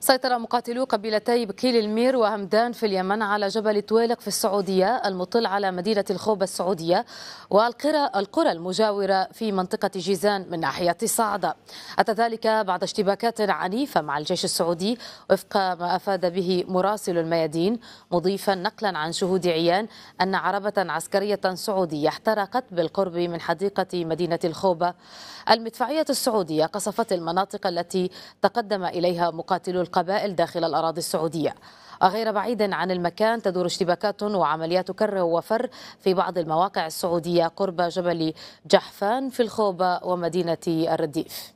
سيطر مقاتلو قبيلتي بكيل المير وهمدان في اليمن على جبل توالق في السعودية المطل على مدينة الخوبة السعودية والقرى القرى المجاورة في منطقة جيزان من ناحية صعدة أتى ذلك بعد اشتباكات عنيفة مع الجيش السعودي وفق ما أفاد به مراسل الميادين مضيفا نقلا عن شهود عيان أن عربة عسكرية سعودية احترقت بالقرب من حديقة مدينة الخوبة المدفعية السعودية قصفت المناطق التي تقدم إليها مقاتلو يقاتل القبائل داخل الأراضي السعودية غير بعيد عن المكان تدور اشتباكات وعمليات كر وفر في بعض المواقع السعودية قرب جبل جحفان في الخوبة ومدينة الرديف